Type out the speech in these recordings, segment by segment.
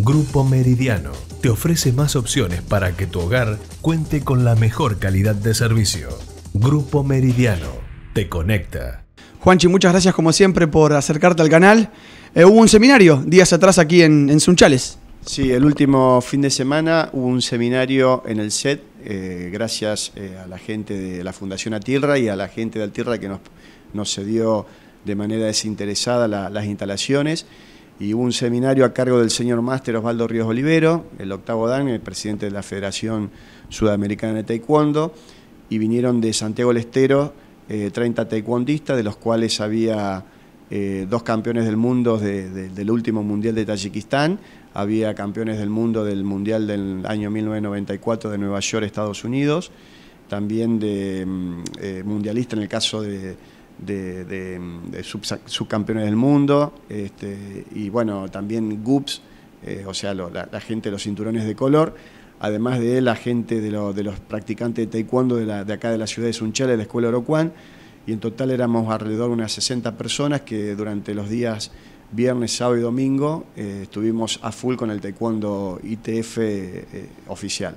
Grupo Meridiano te ofrece más opciones para que tu hogar cuente con la mejor calidad de servicio. Grupo Meridiano te conecta. Juanchi, muchas gracias como siempre por acercarte al canal. Eh, hubo un seminario días atrás aquí en, Sunchales. Sí, el último fin de semana hubo un seminario en el set, eh, gracias eh, a la gente de la Fundación Atirra y a la gente de Atirra que nos, cedió de manera desinteresada las instalaciones y hubo un seminario a cargo del señor máster Osvaldo Ríos Olivero, el octavo Dan, el presidente de la Federación Sudamericana de Taekwondo, y vinieron de Santiago del Estero 30 eh, taekwondistas, de los cuales había eh, dos campeones del mundo del último Mundial de Tayikistán, había campeones del mundo del Mundial del año 1994 de Nueva York, Estados Unidos, también de mm, eh, mundialista en el caso de de, subcampeones del mundo, este, y bueno, también GUPS, eh, o sea, la, gente de los cinturones de color, además de la gente de, los practicantes de taekwondo de, acá de la ciudad de Sunchal, de la escuela Orocuán, y en total éramos alrededor de unas 60 personas que durante los días viernes, sábado y domingo eh, estuvimos a full con el taekwondo ITF eh, oficial.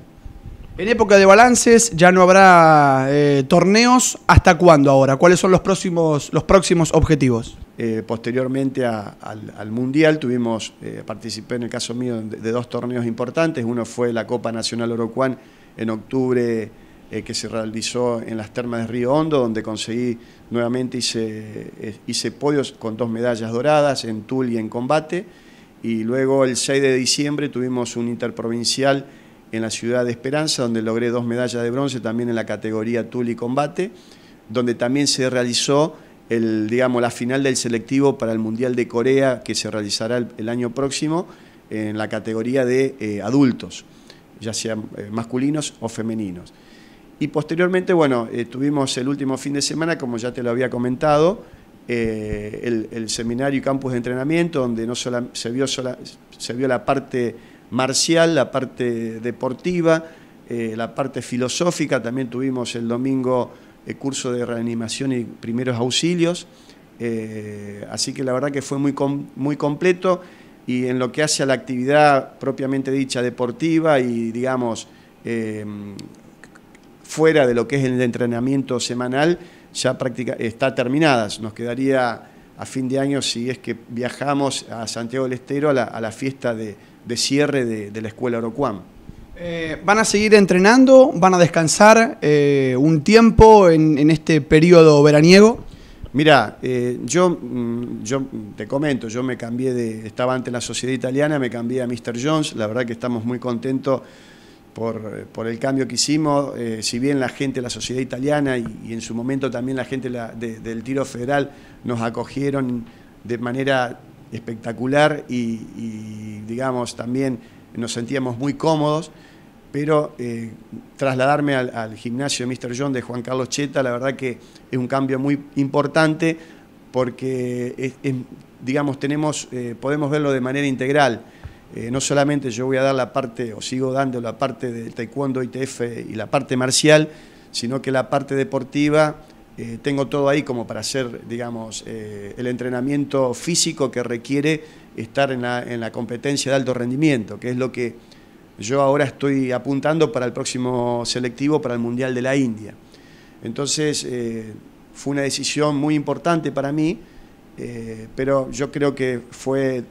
En época de balances ya no habrá eh, torneos. ¿Hasta cuándo ahora? ¿Cuáles son los próximos, los próximos objetivos? Eh, posteriormente al, Mundial tuvimos, eh, participé en el caso mío de, dos torneos importantes. Uno fue la Copa Nacional Orocuán en octubre que se realizó en las termas de Río Hondo, donde conseguí nuevamente, hice, hice podios con dos medallas doradas en tul y en combate. Y luego el 6 de diciembre tuvimos un interprovincial en la ciudad de Esperanza, donde logré dos medallas de bronce también en la categoría Tuli Combate, donde también se realizó el, digamos, la final del selectivo para el Mundial de Corea, que se realizará el, año próximo en la categoría de eh, adultos, ya sean eh, masculinos o femeninos. Y posteriormente, bueno, eh, tuvimos el último fin de semana, como ya te lo había comentado, el, seminario y campus de entrenamiento, donde no solo se, vio se vio la parte marcial, la parte deportiva, eh, la parte filosófica, también tuvimos el domingo el eh, curso de reanimación y primeros auxilios, eh, así que la verdad que fue muy, muy completo y en lo que hace a la actividad propiamente dicha deportiva y digamos em, fuera de lo que es el entrenamiento semanal, ya práctica está terminada, nos quedaría a fin de año si es que viajamos a Santiago del Estero a la, fiesta de, cierre de, la Escuela Orocuam. Eh, ¿Van a seguir entrenando? ¿Van a descansar eh, un tiempo en, este periodo veraniego? Mira, eh, yo, mm, yo te comento, yo me cambié de, estaba antes la sociedad italiana, me cambié a Mr. Jones, la verdad que estamos muy contentos eh, por, el cambio que hicimos, eh, si bien la gente, la sociedad italiana y, en su momento también la gente del tiro federal nos acogieron de manera espectacular y, digamos también nos sentíamos muy cómodos, pero eh, trasladarme al, gimnasio Mr. John de Juan Carlos Cheta, la verdad que es un cambio muy importante porque digamos podemos verlo de manera integral eh, no solamente yo voy a dar la parte, o sigo dando la parte del taekwondo, ITF y la parte marcial, sino que la parte deportiva eh, tengo todo ahí como para hacer, digamos, eh, el entrenamiento físico que requiere estar en la, en la, competencia de alto rendimiento, que es lo que yo ahora estoy apuntando para el próximo selectivo, para el Mundial de la India. Entonces, fue una decisión muy importante para mí, pero yo creo que fue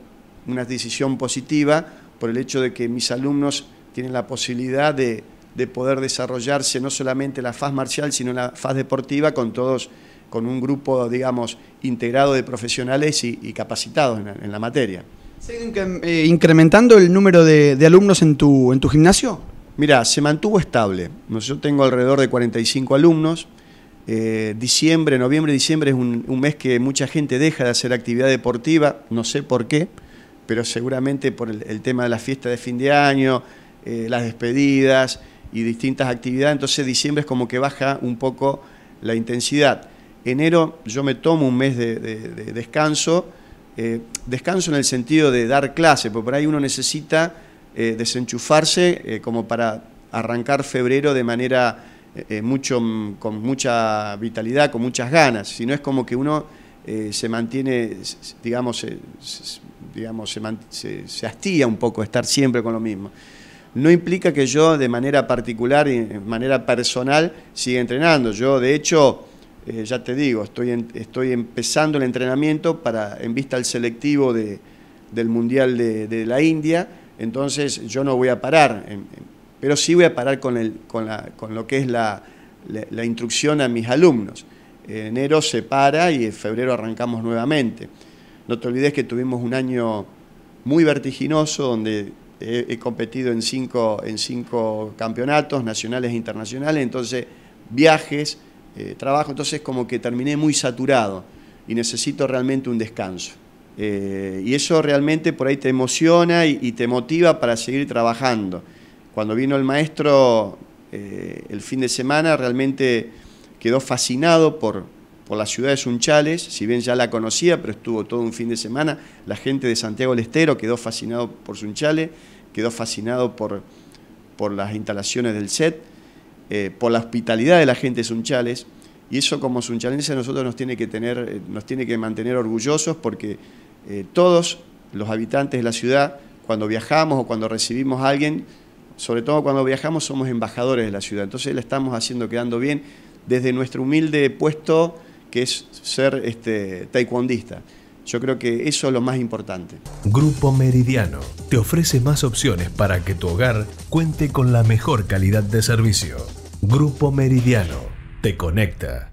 una decisión positiva por el hecho de que mis alumnos tienen la posibilidad de, de poder desarrollarse no solamente la faz marcial, sino la faz deportiva con todos, con un grupo, digamos, integrado de profesionales y, capacitados en, la materia. ¿Sigue eh, incrementando el número de, alumnos en tu, en tu gimnasio? Mira, se mantuvo estable. Yo tengo alrededor de 45 alumnos. Eh, diciembre, noviembre, diciembre es un, mes que mucha gente deja de hacer actividad deportiva, no sé por qué pero seguramente por el, tema de la fiesta de fin de año, eh, las despedidas y distintas actividades, entonces diciembre es como que baja un poco la intensidad. Enero yo me tomo un mes de, descanso, eh, descanso en el sentido de dar clase, porque por ahí uno necesita eh, desenchufarse como para arrancar febrero de manera mucho, con mucha vitalidad, con muchas ganas, si no es como que uno se mantiene, digamos, digamos, se, se, hastía un poco estar siempre con lo mismo no implica que yo de manera particular y de manera personal siga entrenando. Yo, de hecho, eh, ya te digo, estoy, empezando el entrenamiento para, en vista al selectivo del Mundial de, la India, entonces yo no voy a parar, pero sí voy a parar con, lo que es la, instrucción a mis alumnos. enero se para y en febrero arrancamos nuevamente. No te olvides que tuvimos un año muy vertiginoso donde he, competido en cinco, en cinco campeonatos nacionales e internacionales, entonces viajes, eh, trabajo, entonces como que terminé muy saturado y necesito realmente un descanso. Eh, y eso realmente por ahí te emociona y, te motiva para seguir trabajando. Cuando vino el maestro eh, el fin de semana realmente quedó fascinado por, por la ciudad de Sunchales, si bien ya la conocía, pero estuvo todo un fin de semana, la gente de Santiago del Estero quedó fascinado por Sunchales, quedó fascinado por, por las instalaciones del set, eh, por la hospitalidad de la gente de Sunchales, y eso como a nosotros nos tiene que, tener, eh, nos tiene que mantener orgullosos porque eh, todos los habitantes de la ciudad, cuando viajamos o cuando recibimos a alguien, sobre todo cuando viajamos somos embajadores de la ciudad, entonces la estamos haciendo quedando bien desde nuestro humilde puesto que es ser este, taekwondista. Yo creo que eso es lo más importante. Grupo Meridiano te ofrece más opciones para que tu hogar cuente con la mejor calidad de servicio. Grupo Meridiano te conecta.